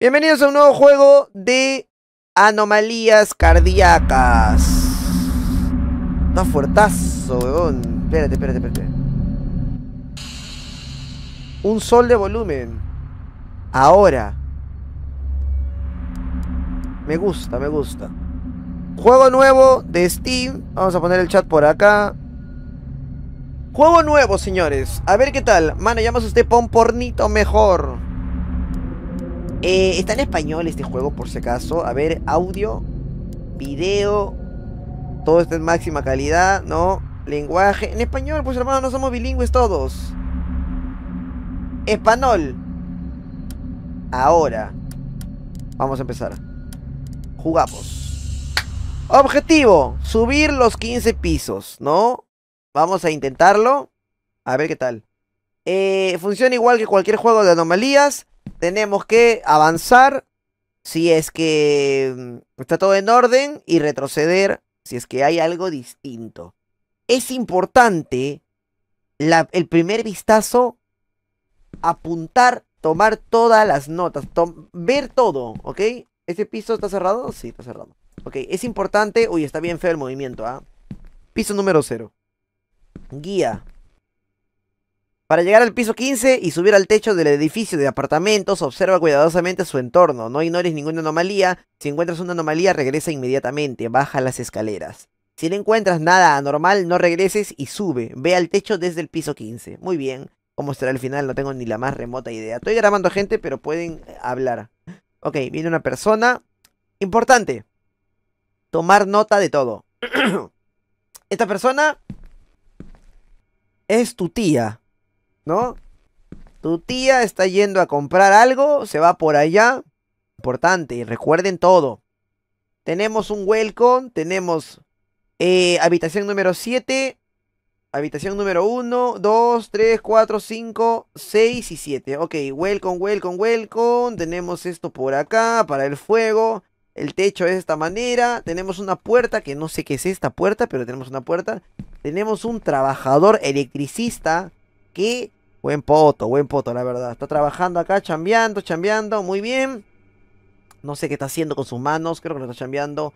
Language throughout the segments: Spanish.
Bienvenidos a un nuevo juego de anomalías cardíacas. Está fuertazo, weón. Espérate, espérate, espérate. Un sol de volumen. Ahora. Me gusta, me gusta. Juego nuevo de Steam. Vamos a poner el chat por acá. Juego nuevo, señores. A ver qué tal. Mano, llamas usted Pom pornito mejor. Eh, está en español este juego, por si acaso. A ver, audio, video. Todo está en máxima calidad, ¿no? Lenguaje. En español, pues hermano, no somos bilingües todos. Español. Ahora. Vamos a empezar. Jugamos. Objetivo. Subir los 15 pisos, ¿no? Vamos a intentarlo. A ver qué tal. Eh, funciona igual que cualquier juego de anomalías tenemos que avanzar si es que mm, está todo en orden y retroceder si es que hay algo distinto. Es importante el primer vistazo, apuntar, tomar todas las notas, ver todo, ¿ok? ¿Ese piso está cerrado? Sí, está cerrado. Ok, es importante... Uy, está bien feo el movimiento, ¿ah? Piso número 0. Guía. Para llegar al piso 15 y subir al techo del edificio de apartamentos, observa cuidadosamente su entorno, no ignores ninguna anomalía, si encuentras una anomalía regresa inmediatamente, baja las escaleras. Si no encuentras nada anormal, no regreses y sube, ve al techo desde el piso 15. Muy bien, ¿cómo será el final? No tengo ni la más remota idea. Estoy grabando gente, pero pueden eh, hablar. Ok, viene una persona. Importante, tomar nota de todo. Esta persona es tu tía. ¿no? Tu tía está yendo a comprar algo, se va por allá. Importante, recuerden todo. Tenemos un welcome, tenemos eh, habitación número 7, habitación número 1, 2, 3, 4, 5, 6 y 7. Ok, welcome, welcome, welcome. Tenemos esto por acá para el fuego. El techo es de esta manera. Tenemos una puerta, que no sé qué es esta puerta, pero tenemos una puerta. Tenemos un trabajador electricista que Buen poto, buen poto, la verdad. Está trabajando acá, chambeando, chambeando, muy bien. No sé qué está haciendo con sus manos, creo que lo está chambeando.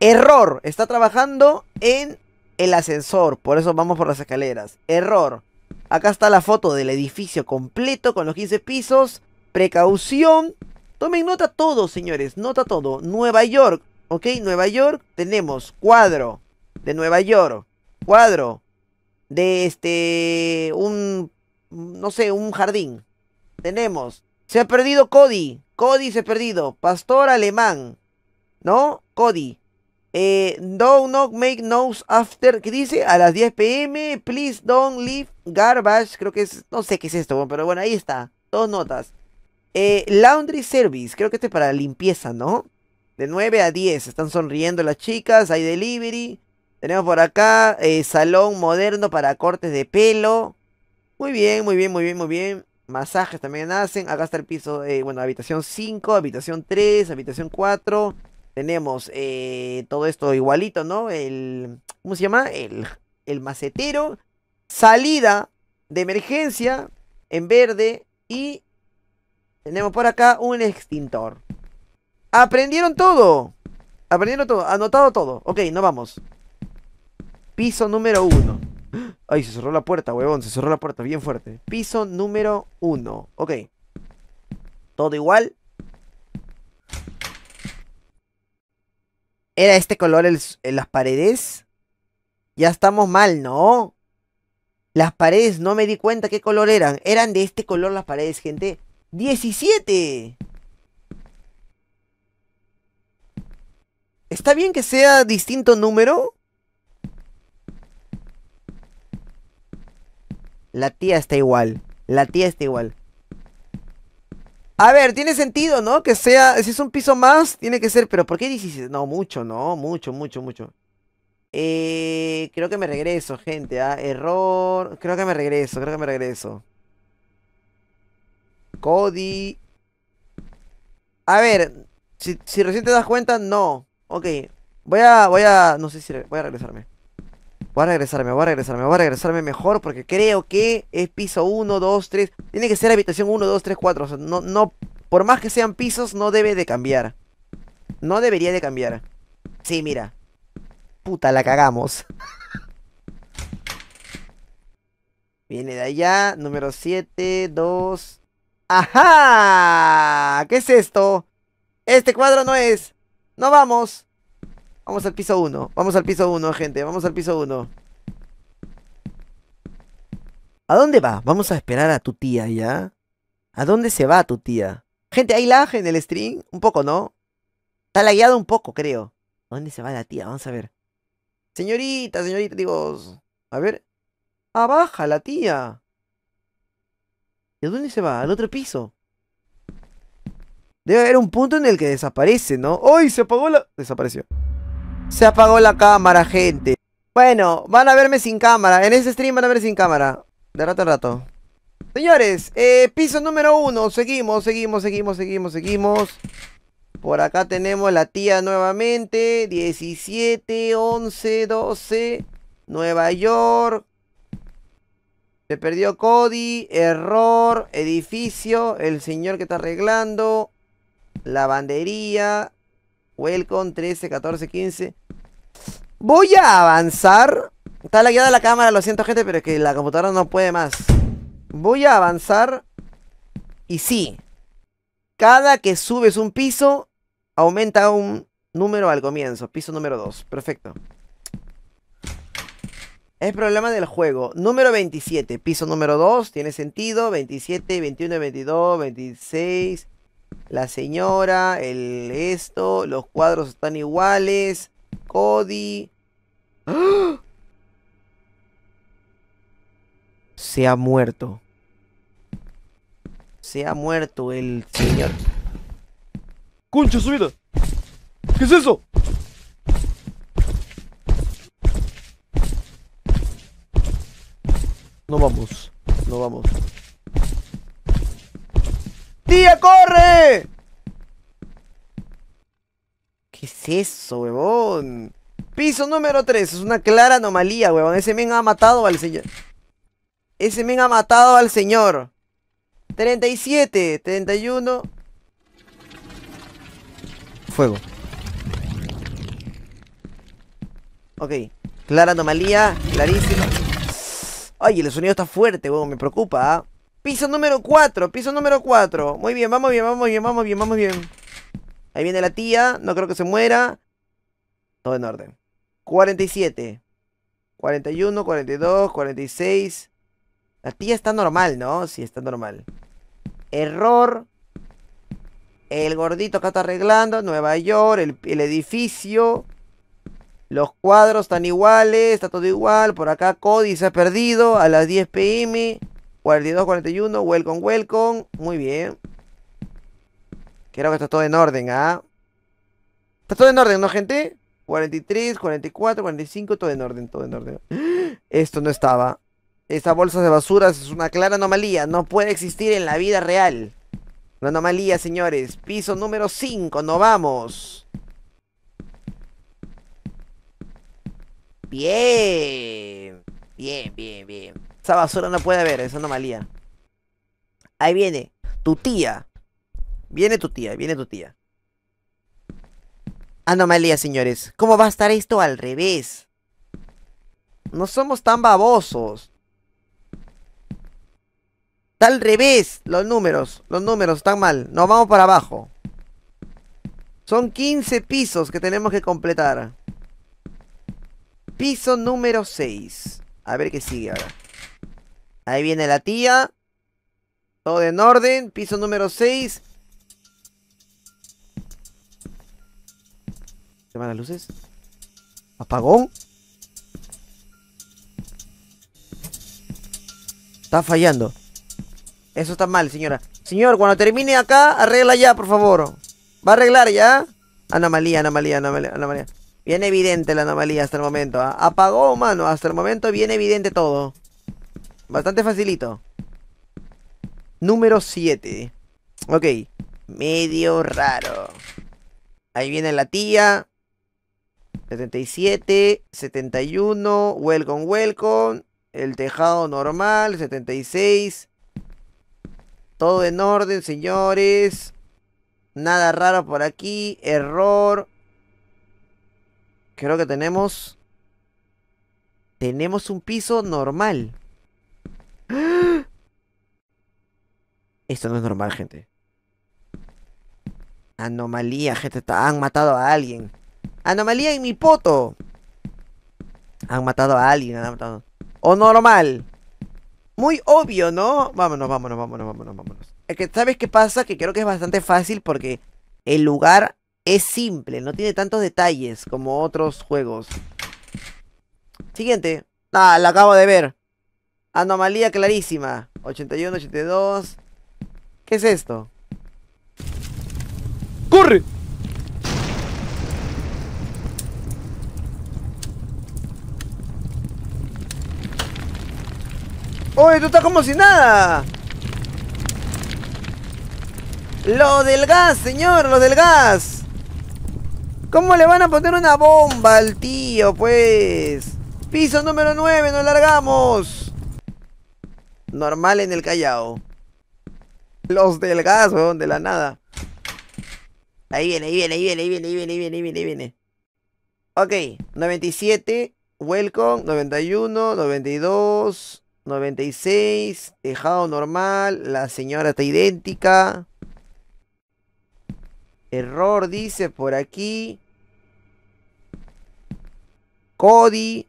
Error, está trabajando en el ascensor, por eso vamos por las escaleras. Error. Acá está la foto del edificio completo con los 15 pisos. Precaución. Tomen nota todo, señores, nota todo. Nueva York, ¿ok? Nueva York tenemos cuadro de Nueva York, cuadro de este un no sé, un jardín. Tenemos. Se ha perdido Cody. Cody se ha perdido. Pastor alemán. ¿No? Cody. Eh, don't make noise after. ¿Qué dice? A las 10 pm. Please don't leave garbage. Creo que es. No sé qué es esto, pero bueno, ahí está. Dos notas. Eh, laundry service. Creo que este es para limpieza, ¿no? De 9 a 10. Están sonriendo las chicas. Hay delivery. Tenemos por acá eh, salón moderno para cortes de pelo. Muy bien, muy bien, muy bien, muy bien. Masajes también hacen. Acá está el piso, eh, bueno, habitación 5, habitación 3, habitación 4. Tenemos eh, todo esto igualito, ¿no? El, ¿cómo se llama? El, el macetero. Salida de emergencia en verde. Y tenemos por acá un extintor. Aprendieron todo. Aprendieron todo. Anotado todo. Ok, nos vamos. Piso número 1. Ay, se cerró la puerta, huevón. Se cerró la puerta bien fuerte. Piso número uno. Ok. Todo igual. ¿Era este color eh, las paredes? Ya estamos mal, ¿no? Las paredes, no me di cuenta qué color eran. Eran de este color las paredes, gente. ¡17! Está bien que sea distinto número, La tía está igual. La tía está igual. A ver, tiene sentido, ¿no? Que sea, si es un piso más, tiene que ser, pero ¿por qué 16? No, mucho, no, mucho, mucho, mucho. Eh, creo que me regreso, gente, ¿ah? Error, creo que me regreso, creo que me regreso. Cody. A ver, si, recién te das cuenta, no. Ok, voy a, voy a, no sé si, voy a regresarme. Voy a regresarme, voy a regresarme, voy a regresarme mejor porque creo que es piso 1, 2, 3. Tiene que ser habitación 1, 2, 3, 4. no, no, por más que sean pisos, no debe de cambiar. No debería de cambiar. Sí, mira. Puta, la cagamos. Viene de allá, número 7, 2... ¡Ajá! ¿Qué es esto? Este cuadro no es. No vamos. Vamos al piso 1. Vamos al piso 1, gente. Vamos al piso 1. ¿A dónde va? Vamos a esperar a tu tía, ¿ya? ¿A dónde se va tu tía? Gente, ¿hay lag en el stream? Un poco, ¿no? Está lagueado un poco, creo. ¿A dónde se va la tía? Vamos a ver. Señorita, señorita, digo... A ver. Abaja, ah, la tía. ¿Y a dónde se va? Al otro piso. Debe haber un punto en el que desaparece, ¿no? ¡Uy! Se apagó la... Desapareció. Se apagó la cámara, gente. Bueno, van a verme sin cámara. En este stream van a verme sin cámara. De rato a rato. Señores, eh, piso número uno. Seguimos, seguimos, seguimos, seguimos, seguimos. Por acá tenemos la tía nuevamente. 17, 11, 12. Nueva York. Se perdió Cody. Error. Edificio. El señor que está arreglando. Lavandería. Welcome, 13, 14, 15. Voy a avanzar. Está la lagueada la cámara, lo siento gente, pero es que la computadora no puede más. Voy a avanzar. Y sí. Cada que subes un piso, aumenta un número al comienzo. Piso número 2. Perfecto. Es problema del juego. Número 27. Piso número 2. Tiene sentido. 27, 21, 22, 26. La señora, el esto, los cuadros están iguales. Cody. Se ha muerto. Se ha muerto el señor. ¡Concha su ¿Qué es eso? No vamos, no vamos. ¡Tía, corre! ¿Qué es eso, huevón? Piso número 3, es una clara anomalía, huevón. Ese men ha matado al señor. Ese men ha matado al señor. 37, 31. Fuego. Ok, clara anomalía, clarísimo. Ay, el sonido está fuerte, huevón, me preocupa, ¿ah? Piso número 4, piso número 4. Muy bien, vamos bien, vamos bien, vamos bien, vamos bien. Ahí viene la tía, no creo que se muera. Todo en orden. 47. 41, 42, 46. La tía está normal, ¿no? Sí, está normal. Error. El gordito acá está arreglando. Nueva York, el, edificio. Los cuadros están iguales, está todo igual. Por acá Cody se ha perdido a las 10 pm. 41, welcome, welcome. Muy bien. Quiero que está todo en orden, ¿ah? Está todo en orden, ¿no, gente? 43, 44, 45, todo en orden, todo en orden. Esto no estaba. Esa bolsa de basuras es una clara anomalía. No puede existir en la vida real. Una anomalía, señores. Piso número 5, no vamos. Bien. Bien, bien, bien. Esa basura no puede haber, esa anomalía. Ahí viene, tu tía. Viene tu tía, viene tu tía. Anomalía, señores. ¿Cómo va a estar esto al revés? No somos tan babosos. Está al revés los números. Los números están mal. Nos vamos para abajo. Son 15 pisos que tenemos que completar. Piso número 6. A ver qué sigue ahora. Ahí viene la tía. Todo en orden. Piso número 6. ¿Se van las luces? ¿Apagón? Está fallando. Eso está mal, señora. Señor, cuando termine acá, arregla ya, por favor. ¿Va a arreglar ya? Anomalía, anomalía, anomalía, Bien evidente la anomalía hasta el momento. ¿ah? Apagó, mano. Hasta el momento bien evidente todo. Bastante facilito. Número 7. Ok. Medio raro. Ahí viene la tía. 77, 71, welcome, welcome. El tejado normal, 76. Todo en orden, señores. Nada raro por aquí. Error. Creo que tenemos... Tenemos un piso normal. Esto no es normal, gente. Anomalía, gente. Han matado a alguien. Anomalía en mi poto. Han matado a alguien. Han matado. O normal. Muy obvio, ¿no? Vámonos, vámonos, vámonos, vámonos, vámonos. Es que, ¿sabes qué pasa? Que creo que es bastante fácil porque el lugar es simple. No tiene tantos detalles como otros juegos. Siguiente. Ah, la acabo de ver. Anomalía clarísima. 81, 82. ¿Qué es esto? ¡Corre! ¡Oye, tú estás como si nada! ¡Lo del gas, señor! ¡Lo del gas! ¿Cómo le van a poner una bomba al tío, pues? Piso número 9, nos largamos. Normal en el Callao. Los del gas, weón, de la nada. Ahí viene, ahí viene, ahí viene, ahí viene, ahí viene, ahí viene, ahí viene, Ok, 97, welcome, 91, 92, 96, tejado normal, la señora está idéntica. Error dice por aquí. Cody.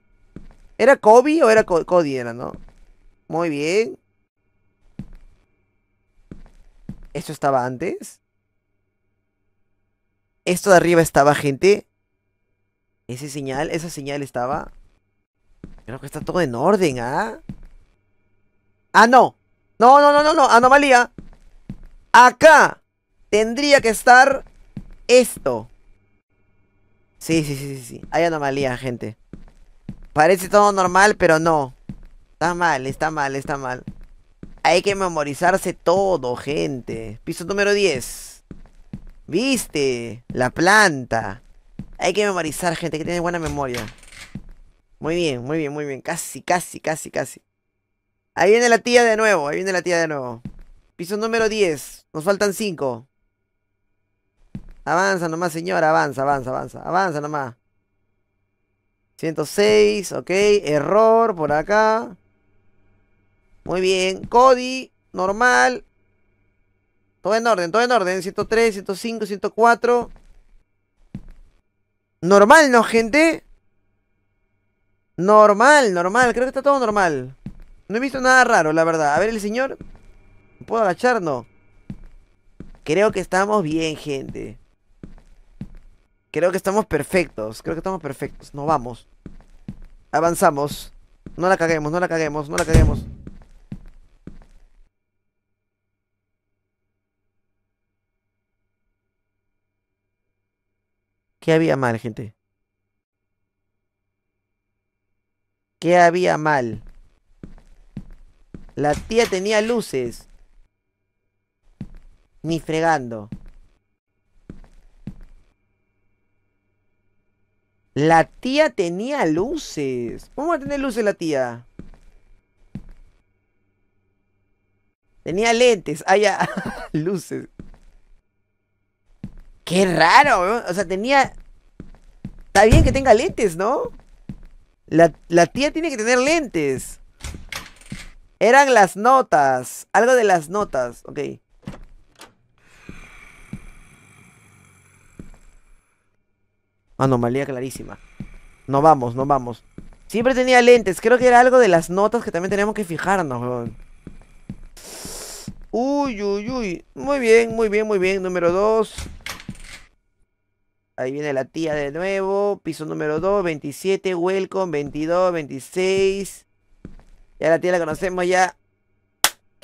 ¿Era Kobe o era Cody? Era, ¿no? Muy bien. ¿Esto estaba antes? ¿Esto de arriba estaba, gente? ¿Ese señal? ¿Esa señal estaba? Creo que está todo en orden, ¿ah? ¿ah? no! ¡No, no, no, no, no! ¡Anomalía! Acá tendría que estar esto. Sí, sí, sí, sí, sí. Hay anomalía, gente. Parece todo normal, pero no. Está mal, está mal, está mal. Hay que memorizarse todo, gente. Piso número 10. ¿Viste? La planta. Hay que memorizar, gente, que tiene buena memoria. Muy bien, muy bien, muy bien. Casi, casi, casi, casi. Ahí viene la tía de nuevo, ahí viene la tía de nuevo. Piso número 10. Nos faltan 5. Avanza nomás, señora. Avanza, avanza, avanza. Avanza nomás. 106, ok. Error por acá. Muy bien. Cody, normal. Todo en orden, todo en orden. 103, 105, 104. Normal, ¿no, gente? Normal, normal. Creo que está todo normal. No he visto nada raro, la verdad. A ver, el señor. ¿Puedo agachar? No. Creo que estamos bien, gente. Creo que estamos perfectos. Creo que estamos perfectos. No vamos. Avanzamos. No la caguemos, no la caguemos, no la caguemos. ¿Qué había mal, gente? ¿Qué había mal? La tía tenía luces. Ni fregando. La tía tenía luces. ¿Cómo va a tener luces la tía? Tenía lentes. Allá ah, luces. Qué raro, weón. O sea, tenía. Está bien que tenga lentes, ¿no? La, tía tiene que tener lentes. Eran las notas. Algo de las notas. Ok. Anomalía clarísima. No vamos, no vamos. Siempre tenía lentes. Creo que era algo de las notas que también teníamos que fijarnos, weón. Uy, uy, uy. Muy bien, muy bien, muy bien. Número dos. Ahí viene la tía de nuevo. Piso número 2, 27, welcome, 22, 26. Ya la tía la conocemos ya.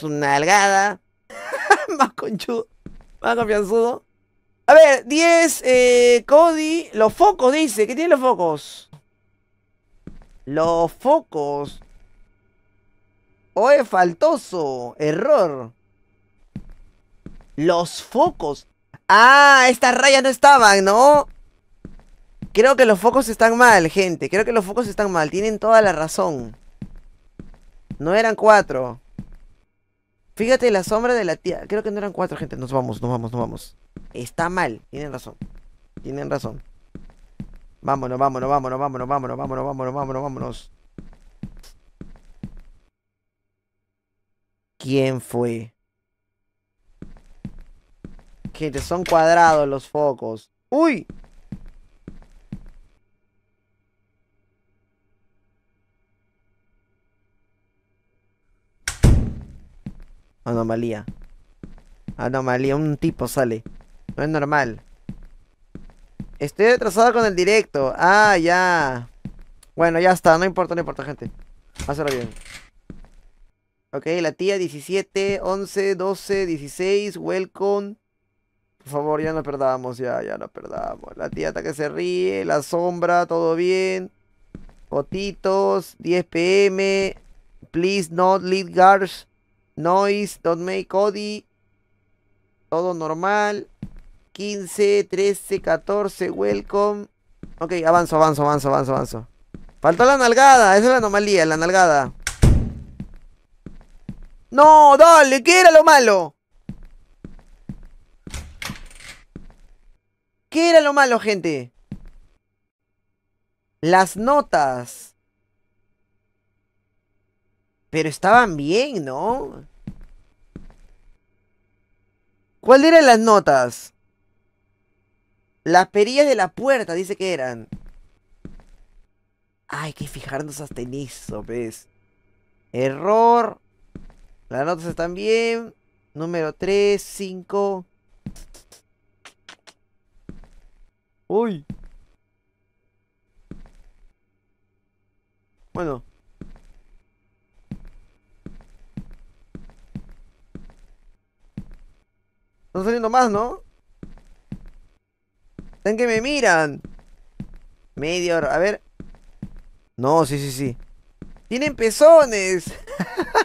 una nalgada. más conchudo. Más confianzudo. A ver, 10, eh, Cody. Los focos, dice. ¿Qué tienen los focos? Los focos. Oe, faltoso. Error. Los focos. Ah, estas rayas no estaban, ¿no? Creo que los focos están mal, gente. Creo que los focos están mal. Tienen toda la razón. No eran cuatro. Fíjate la sombra de la tía. Creo que no eran cuatro, gente. Nos vamos, nos vamos, nos vamos. Está mal. Tienen razón. Tienen razón. Vámonos, vámonos, vámonos, vámonos, vámonos, vámonos, vámonos, vámonos, vámonos. ¿Quién fue? Gente, son cuadrados los focos. ¡Uy! Anomalía. Anomalía, un tipo sale. No es normal. Estoy retrasado con el directo. Ah, ya. Bueno, ya está. No importa, no importa, gente. Hazlo bien. Ok, la tía 17, 11, 12, 16. Welcome. Por favor, ya nos perdamos, ya, ya no perdamos. La tía que se ríe, la sombra, todo bien. Cotitos, 10 pm. Please not lead guards. Noise, don't make Cody. Todo normal. 15, 13, 14, welcome. Ok, avanzo, avanzo, avanzo, avanzo, avanzo. Faltó la nalgada, esa es la anomalía, la nalgada. No, dale, ¿qué era lo malo? ¿Qué era lo malo, gente? Las notas. Pero estaban bien, ¿no? ¿Cuáles eran las notas? Las perillas de la puerta, dice que eran. hay que fijarnos hasta en eso, ¿ves? Pues. Error. Las notas están bien. Número 3, 5. Uy. Bueno. Están saliendo más, ¿no? ¿Saben que me miran. Medio... A ver. No, sí, sí, sí. Tienen pezones.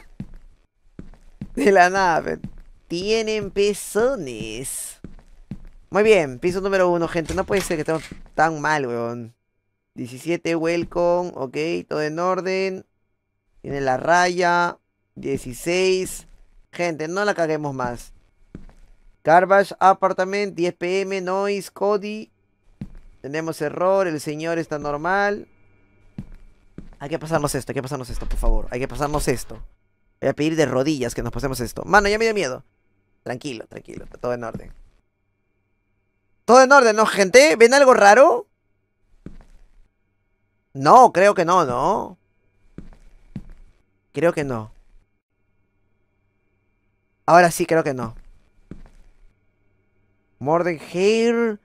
De la nave. Tienen pezones. Muy bien, piso número uno, gente. No puede ser que estemos tan mal, weón. 17, welcome. Ok, todo en orden. Tiene la raya. 16. Gente, no la caguemos más. Garbage, apartament, 10 pm, noise, Cody. Tenemos error, el señor está normal. Hay que pasarnos esto, hay que pasarnos esto, por favor. Hay que pasarnos esto. Voy a pedir de rodillas que nos pasemos esto. Mano, ya me dio miedo. Tranquilo, tranquilo, todo en orden. Todo en orden, ¿no, gente? ¿Ven algo raro? No, creo que no, ¿no? Creo que no. Ahora sí, creo que no. Morden Hair.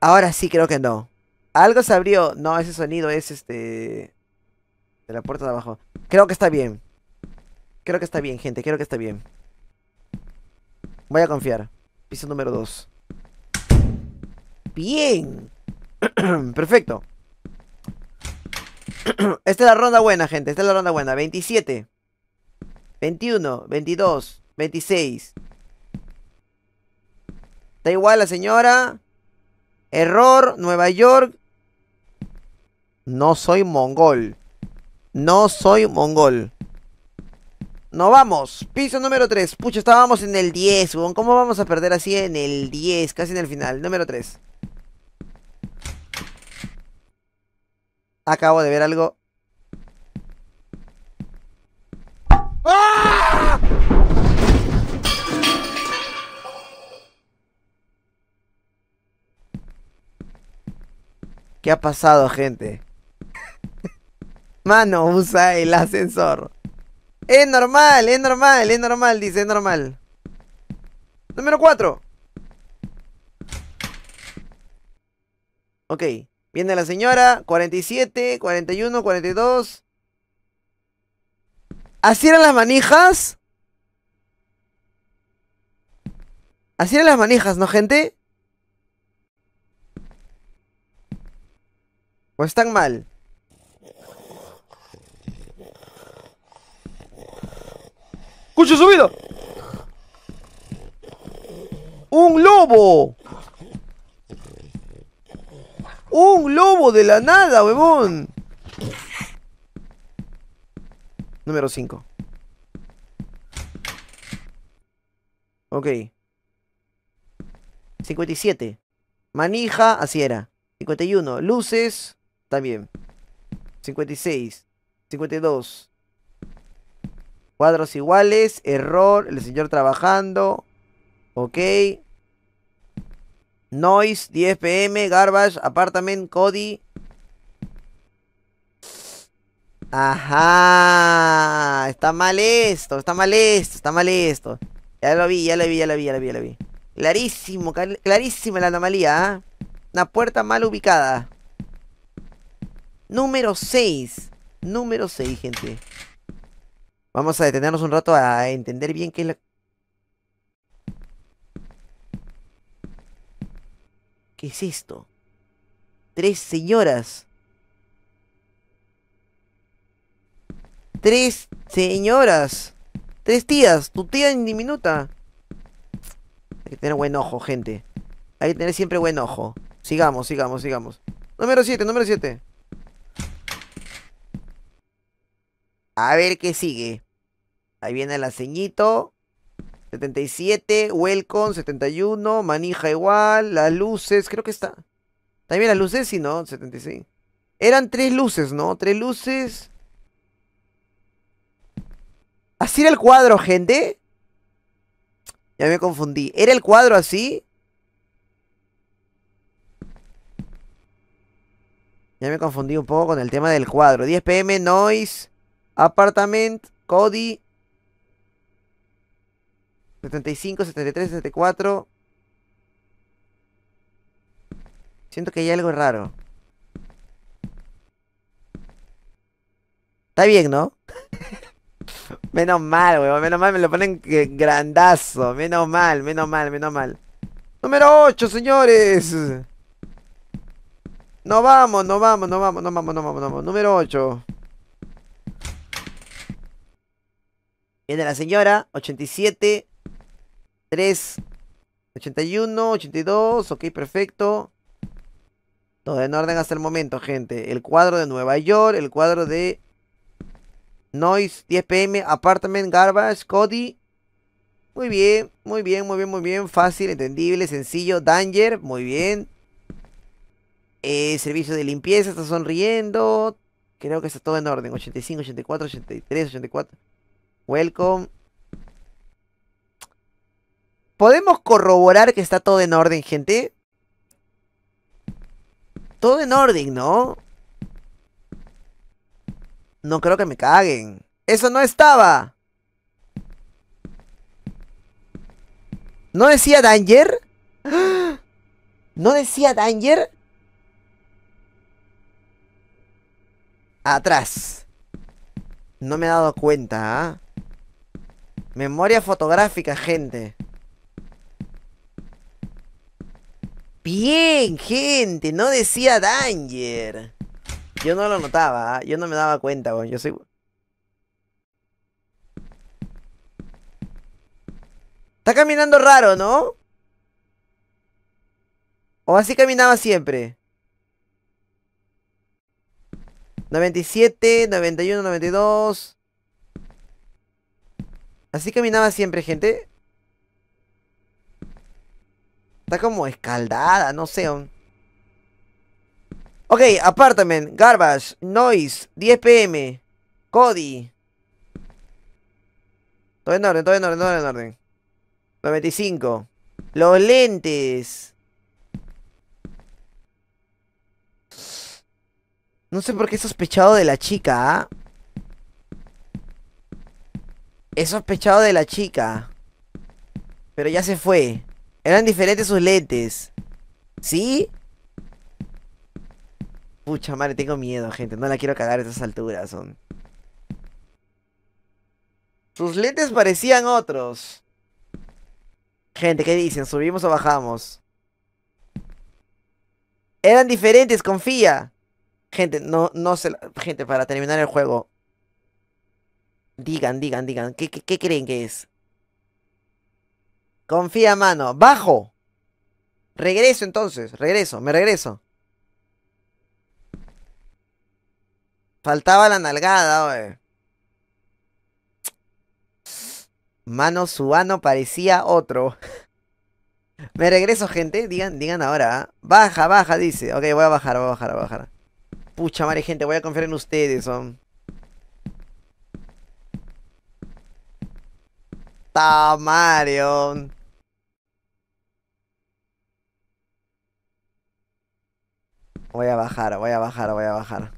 Ahora sí, creo que no. Algo se abrió. No, ese sonido es este... De la puerta de abajo. Creo que está bien. Creo que está bien, gente. Creo que está bien. Voy a confiar. Piso número 2. Bien. Perfecto. Esta es la ronda buena, gente. Esta es la ronda buena. 27. 21, 22, 26. Da igual la señora. Error, Nueva York. No soy mongol. No soy mongol. No vamos. Piso número 3. Pucha, estábamos en el 10, ¿Cómo vamos a perder así en el 10? Casi en el final. Número 3. Acabo de ver algo. ¡Ah! ¿Qué ha pasado, gente? Mano, usa el ascensor. Es normal, es normal, es normal, dice, es normal. Número 4. Ok. Viene la señora, 47, 41, 42. ¿Así eran las manijas? Así eran las manijas, ¿no, gente? Pues están mal? ¡Cucho subido! ¡Un lobo! ¡Un lobo de la nada, huevón! Número 5. Ok. 57. Manija, así era. 51. Luces, también. 56. 52. Cuadros iguales, error, el señor trabajando. Ok. Noise, 10 pm, Garbage, Apartment, Cody. Ajá, está mal esto, está mal esto, está mal esto. Ya lo vi, ya lo vi, ya lo vi, ya lo vi, ya lo vi. Clarísimo, clarísima la anomalía, ¿ah? Una puerta mal ubicada. Número 6. Número 6, gente. Vamos a detenernos un rato a entender bien qué es la ¿Qué es esto? Tres señoras. Tres señoras. Tres tías. Tu tía en diminuta. Hay que tener buen ojo, gente. Hay que tener siempre buen ojo. Sigamos, sigamos, sigamos. Número 7, número 7. A ver qué sigue. Ahí viene el aceñito. 77, Welcome, 71, manija igual, las luces, creo que está. También las luces, sí, ¿no? 76. Eran tres luces, ¿no? Tres luces. Así era el cuadro, gente. Ya me confundí. ¿Era el cuadro así? Ya me confundí un poco con el tema del cuadro. 10 pm, Noise, Apartament, Cody, 75, 73, 74. Siento que hay algo raro. Está bien, ¿no? menos mal, weón. Menos mal me lo ponen grandazo. Menos mal, menos mal, menos mal. Número 8, señores. No vamos, no vamos, no vamos, no vamos, no vamos, no vamos. Número 8. Viene la señora, 87. 3, 81, 82, ok, perfecto. Todo en orden hasta el momento, gente. El cuadro de Nueva York, el cuadro de Noise, 10 pm, Apartment, Garbage, Cody. Muy bien, muy bien, muy bien, muy bien. Fácil, entendible, sencillo. Danger, muy bien. Eh, servicio de limpieza, está sonriendo. Creo que está todo en orden. 85, 84, 83, 84. Welcome. ¿Podemos corroborar que está todo en orden, gente? Todo en orden, ¿no? No creo que me caguen. ¡Eso no estaba! ¿No decía Danger? ¿No decía Danger? Atrás. No me he dado cuenta, ¿ah? Memoria fotográfica, gente. Bien, gente, no decía Danger. Yo no lo notaba, ¿ah? yo no me daba cuenta, yo soy... Está caminando raro, ¿no? O así caminaba siempre. 97, 91, 92. Así caminaba siempre, gente. Está como escaldada, no sé. Ok, apartment, garbage, noise, 10 pm, Cody. Todo en orden, todo en orden, todo en orden. 95. Los lentes. No sé por qué he sospechado de la chica, ¿ah? He sospechado de la chica. Pero ya se fue. Eran diferentes sus lentes. ¿Sí? Pucha madre, tengo miedo, gente. No la quiero cagar a estas alturas. Son. Sus lentes parecían otros. Gente, ¿qué dicen? ¿Subimos o bajamos? Eran diferentes, confía. Gente, no, no se... Gente, para terminar el juego. Digan, digan, digan. qué, qué creen que es? Confía, mano. Bajo. Regreso entonces. Regreso. Me regreso. Faltaba la nalgada, wey. Mano subano parecía otro. Me regreso, gente. Digan, digan ahora. ¿ah? Baja, baja, dice. Ok, voy a bajar, voy a bajar, voy a bajar. Pucha madre, gente. Voy a confiar en ustedes. Oh. Voy a bajar, voy a bajar, voy a bajar.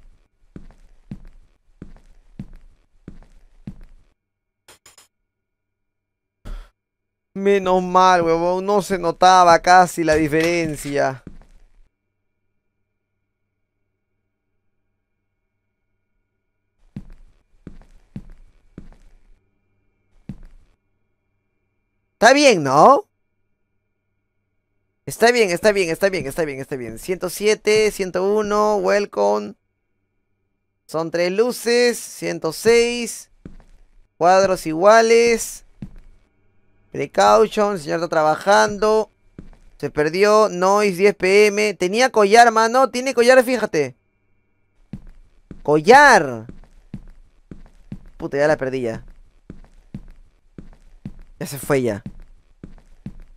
Menos mal, huevón. No se notaba casi la diferencia. Está bien, ¿no? Está bien, está bien, está bien, está bien, está bien. 107, 101, welcome. Son tres luces, 106. Cuadros iguales. Precaution, el señor está trabajando. Se perdió, noise 10 pm. Tenía collar, mano, tiene collar, fíjate. Collar. Puta, ya la perdí ya. Ya se fue ya.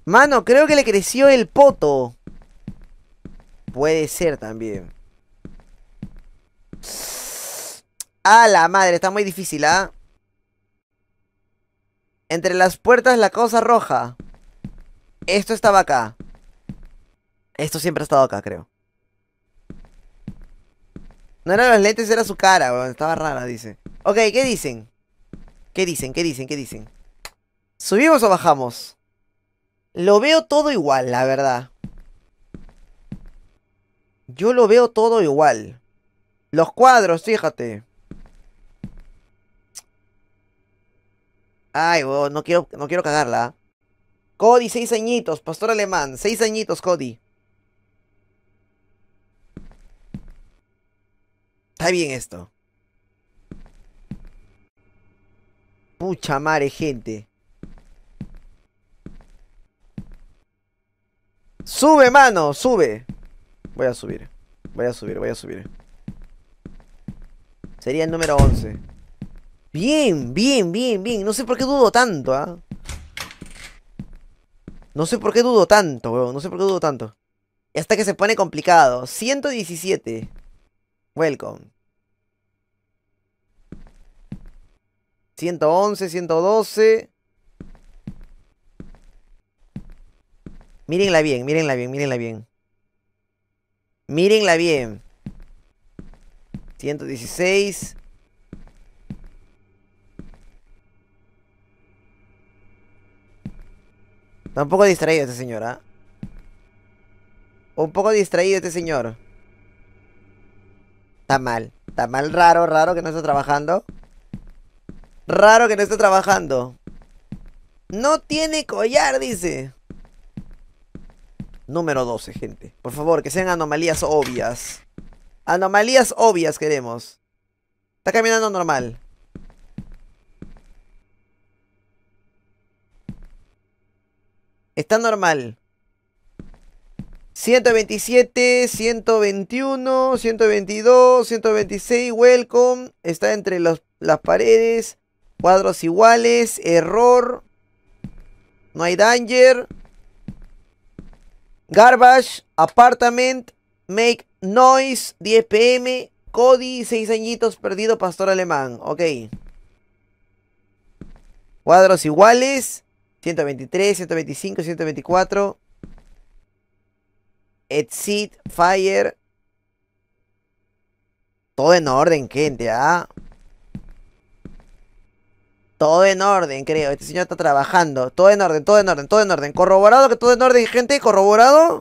Mano, creo que le creció el poto. Puede ser también. A la madre, está muy difícil, ¿ah? Entre las puertas la cosa roja. Esto estaba acá. Esto siempre ha estado acá, creo. No eran los lentes, era su cara, weón. Estaba rara, dice. Ok, ¿qué dicen? ¿Qué dicen? ¿Qué dicen? ¿Qué dicen? ¿Subimos o bajamos? Lo veo todo igual, la verdad. Yo lo veo todo igual. Los cuadros, fíjate. Ay, no quiero, no quiero cagarla. ¿ah? Cody, seis añitos, pastor alemán. Seis añitos, Cody. Está bien esto. Pucha madre, gente. Sube, mano, sube. Voy a subir. Voy a subir, voy a subir. Sería el número 11. Bien, bien, bien, bien. No sé por qué dudo tanto, ¿ah? No sé por qué dudo tanto, weón. No sé por qué dudo tanto. Hasta que se pone complicado. 117. Welcome. 111, 112. Mírenla bien, mírenla bien, mírenla bien. Mírenla bien. 116. Está un poco distraído este señor, ¿ah? Un poco distraído este señor. Está mal. Está mal, raro, raro que no está trabajando. Raro que no está trabajando. No tiene collar, dice número 12, gente. Por favor, que sean anomalías obvias. Anomalías obvias queremos. Está caminando normal. Está normal. 127, 121, 122, 126, welcome. Está entre las paredes. Cuadros iguales, error. No hay danger. Garbage, Apartment, Make Noise, 10 pm, Cody, seis añitos, perdido, pastor alemán. Ok. Cuadros iguales. 123, 125, 124. Exit, Fire. Todo en orden, gente, ¿ah? Todo en orden, creo. Este señor está trabajando. Todo en orden, todo en orden, todo en orden. Corroborado que todo en orden, gente. Corroborado.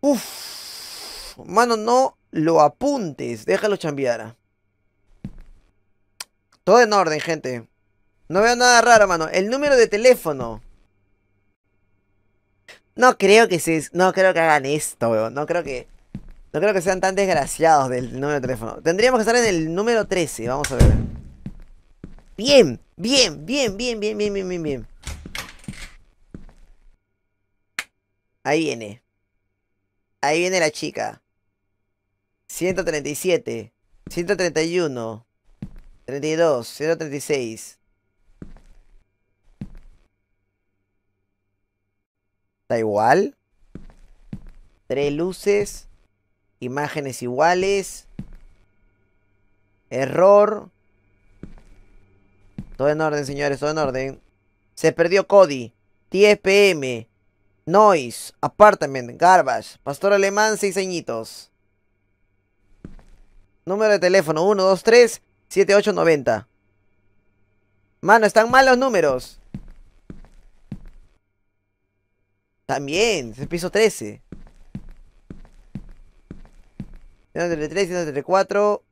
Uf. Mano, no lo apuntes. Déjalo chambiar. Todo en orden, gente. No veo nada raro, mano. El número de teléfono. No creo que se... No creo que hagan esto, weón. No creo que... No creo que sean tan desgraciados del número de teléfono. Tendríamos que estar en el número 13. Vamos a ver. Bien, bien, bien, bien, bien, bien, bien, bien, bien. Ahí viene. Ahí viene la chica. 137, 131, 32, 136. Está igual. Tres luces. Imágenes iguales. Error. Todo en orden, señores, todo en orden. Se perdió Cody. PM. Noise. Apartment. Garbage. Pastor alemán, seis añitos. Número de teléfono: 123 7890. Mano, están mal los números. También, es el piso 13. 133, 134.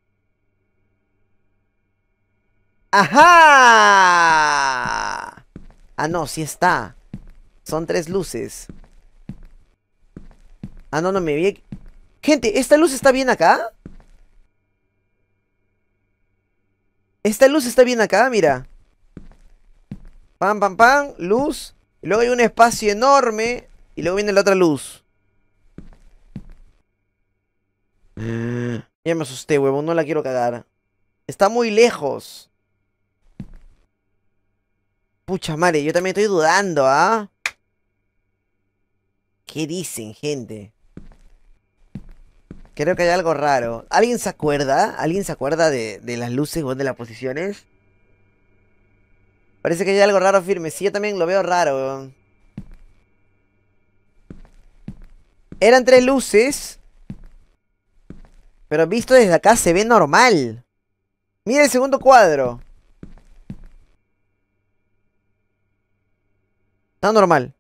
¡Ajá! Ah, no, sí está. Son tres luces. Ah, no, no me vi. Gente, ¿esta luz está bien acá? Esta luz está bien acá, mira. Pam, pam, pam, luz. Y luego hay un espacio enorme. Y luego viene la otra luz. Ah, ya me asusté, huevo No la quiero cagar. Está muy lejos. Pucha madre, yo también estoy dudando, ¿ah? ¿Qué dicen, gente? Creo que hay algo raro. ¿Alguien se acuerda? ¿Alguien se acuerda de, las luces o de las posiciones? Parece que hay algo raro firme. Sí, yo también lo veo raro, Eran tres luces. Pero visto desde acá se ve normal. Mira el segundo cuadro. Está normal.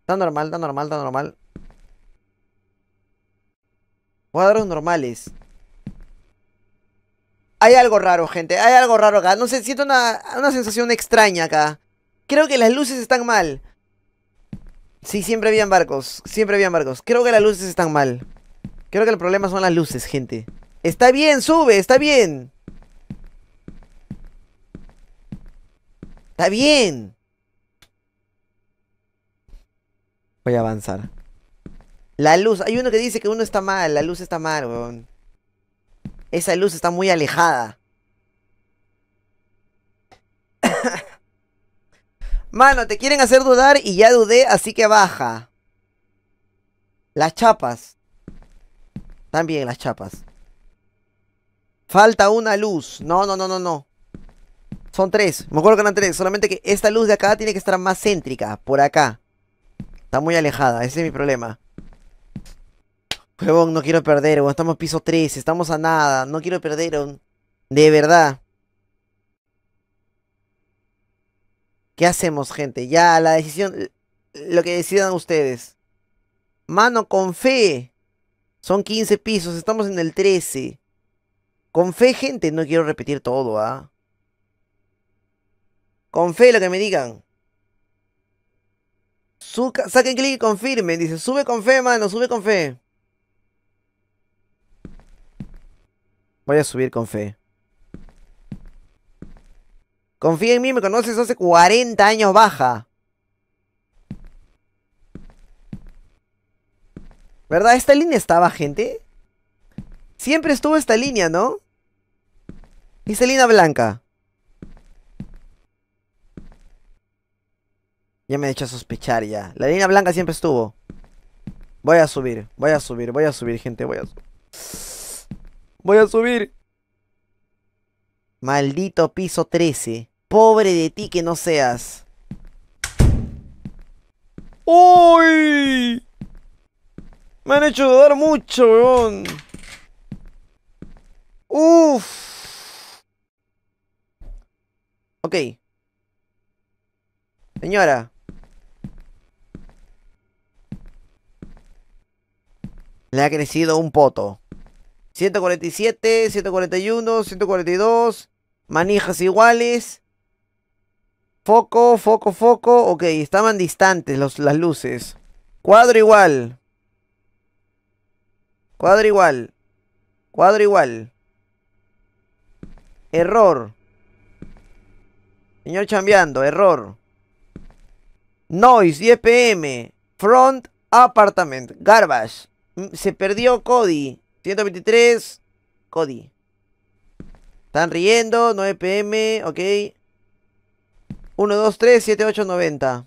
Está normal, está normal, está normal. Cuadros normales. Hay algo raro, gente. Hay algo raro acá. No sé, siento una, sensación extraña acá. Creo que las luces están mal. Sí, siempre habían barcos. Siempre habían barcos. Creo que las luces están mal. Creo que el problema son las luces, gente. Está bien, sube, está bien. Está bien. Voy a avanzar. La luz. Hay uno que dice que uno está mal. La luz está mal, weón. Esa luz está muy alejada. Mano, te quieren hacer dudar y ya dudé, así que baja. Las chapas. También las chapas. Falta una luz. No, no, no, no, no. Son tres. Me acuerdo que eran tres. Solamente que esta luz de acá tiene que estar más céntrica. Por acá. Está muy alejada, ese es mi problema. Huevón, no quiero perder, Estamos piso 13. estamos a nada. No quiero perder, De verdad. ¿Qué hacemos, gente? Ya, la decisión... Lo que decidan ustedes. Mano, con fe. Son 15 pisos, estamos en el 13. Con fe, gente, no quiero repetir todo, ¿ah? Con fe lo que me digan saquen clic y confirmen. Dice, sube con fe, mano, sube con fe. Voy a subir con fe. Confía en mí, me conoces hace 40 años baja. ¿Verdad? ¿Esta línea estaba, gente? Siempre estuvo esta línea, ¿no? Esta línea blanca. Ya me he hecho a sospechar ya. La línea blanca siempre estuvo. Voy a subir, voy a subir, voy a subir, gente, voy a subir. Voy a subir. Maldito piso 13. Pobre de ti que no seas. ¡Uy! Me han hecho dudar mucho, weón. Uf. Ok. Señora. le ha crecido un poto. 147, 141, 142. Manijas iguales. Foco, foco, foco. Ok, estaban distantes las luces. Cuadro igual. Cuadro igual. Cuadro igual. Error. Señor chambeando, error. Noise, 10 pm. Front apartment. Garbage. Mm, se perdió Cody. 123. Cody. Están riendo. 9 pm. Ok. 1, 2, 3, 7, 8, 90.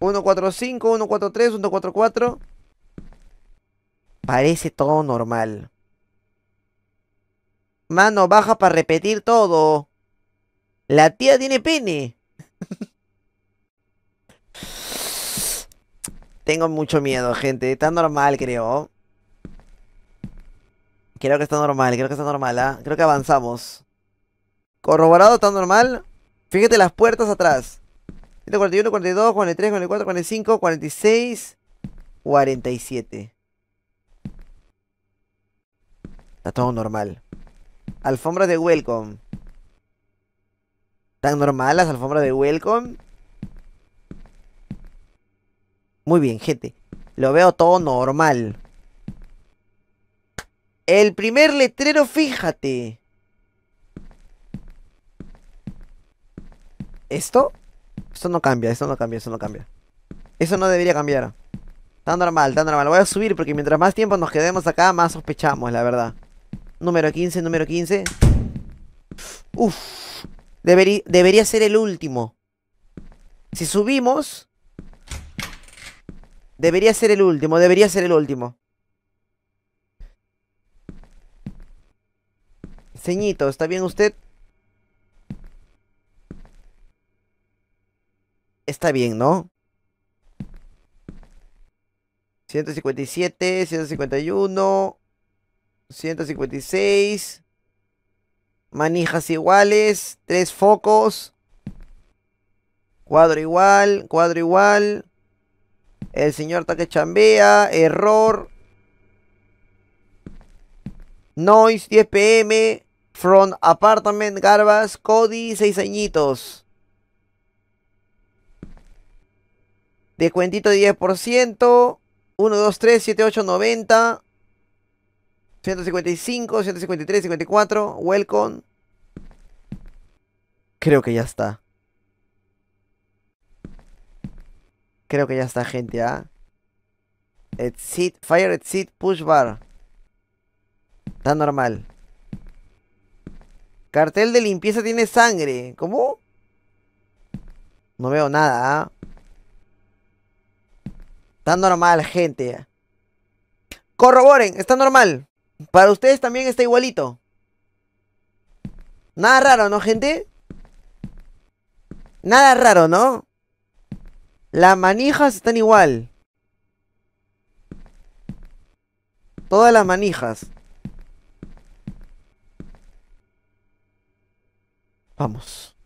1, 4, 5, 1, 4, 3, 1, 4, 4. Parece todo normal. Mano baja para repetir todo. La tía tiene pene. Tengo mucho miedo, gente. Está normal, creo. Creo que está normal, creo que está normal, ¿ah? Creo que avanzamos. Corroborado, está normal. Fíjate las puertas atrás. 141, 42, 43, 44, 45, 46, 47. Está todo normal. Alfombras de welcome. ¿Tan normal las alfombras de welcome? Muy bien, gente. Lo veo todo normal. El primer letrero, fíjate. ¿Esto? Esto no cambia, esto no cambia, esto no cambia. Eso no debería cambiar. Está normal, está normal. voy a subir porque mientras más tiempo nos quedemos acá, más sospechamos, la verdad. Número 15, número 15. Uf. debería ser el último. Si subimos, Debería ser el último, debería ser el último. Ceñito, ¿está bien usted? Está bien, ¿no? 157, 151, 156. Manijas iguales, tres focos. Cuadro igual, cuadro igual. El señor Taque chambea. Error. Noise 10 pm. Front Apartment Garbas. Cody 6 añitos. Descuentito de 10%. 1, 2, 3, 7, 8, 90. 155, 153, 54. Welcome. Creo que ya está. Creo que ya está gente, ¿ah? Exit, fire exit, push bar. Está normal. Cartel de limpieza tiene sangre. ¿Cómo? No veo nada, ¿ah? Está normal, gente. Corroboren, está normal. Para ustedes también está igualito. Nada raro, ¿no, gente? Nada raro, ¿no? Las manijas están igual. Todas las manijas. Vamos.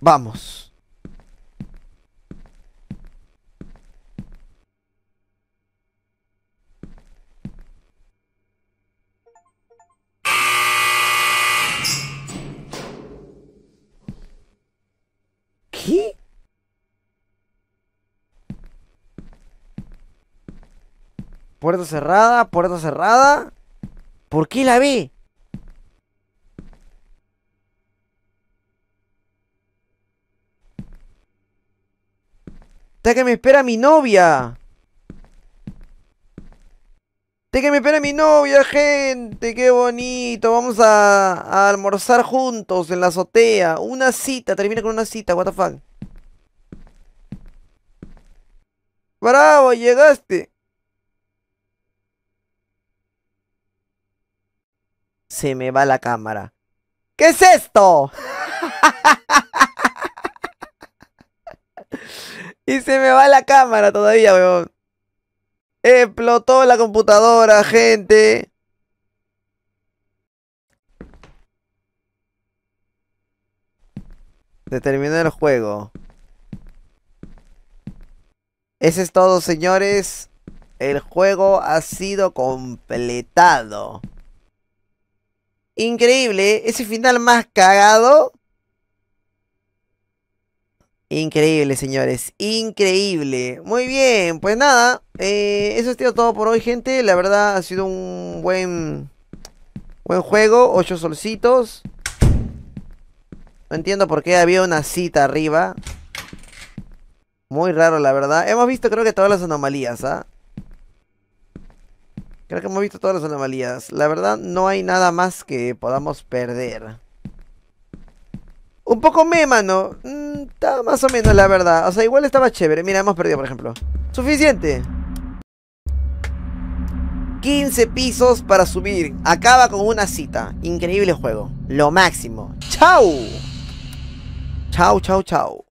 Vamos. ¿Qué? Puerta cerrada, puerta cerrada. ¿Por qué la vi? Te que me espera mi novia. Te que me espera mi novia, gente. Qué bonito. Vamos a, a almorzar juntos en la azotea. Una cita. Termina con una cita. What the fuck. Bravo, llegaste. se me va la cámara. ¿Qué es esto? y se me va la cámara todavía, weón. Explotó la computadora, gente. Se el juego. Ese es todo, señores. El juego ha sido completado. Increíble, ¿eh? ese final más cagado. Increíble, señores. Increíble. Muy bien, pues nada. Eh, eso ha sido todo por hoy, gente. La verdad ha sido un buen... Buen juego. ocho solcitos. No entiendo por qué había una cita arriba. Muy raro, la verdad. Hemos visto creo que todas las anomalías, ¿ah? Creo que hemos visto todas las anomalías. La verdad, no hay nada más que podamos perder. Un poco me, mano. Mm, más o menos, la verdad. O sea, igual estaba chévere. Mira, hemos perdido, por ejemplo. Suficiente. 15 pisos para subir. Acaba con una cita. Increíble juego. Lo máximo. ¡Chao! Chao, chao, chao.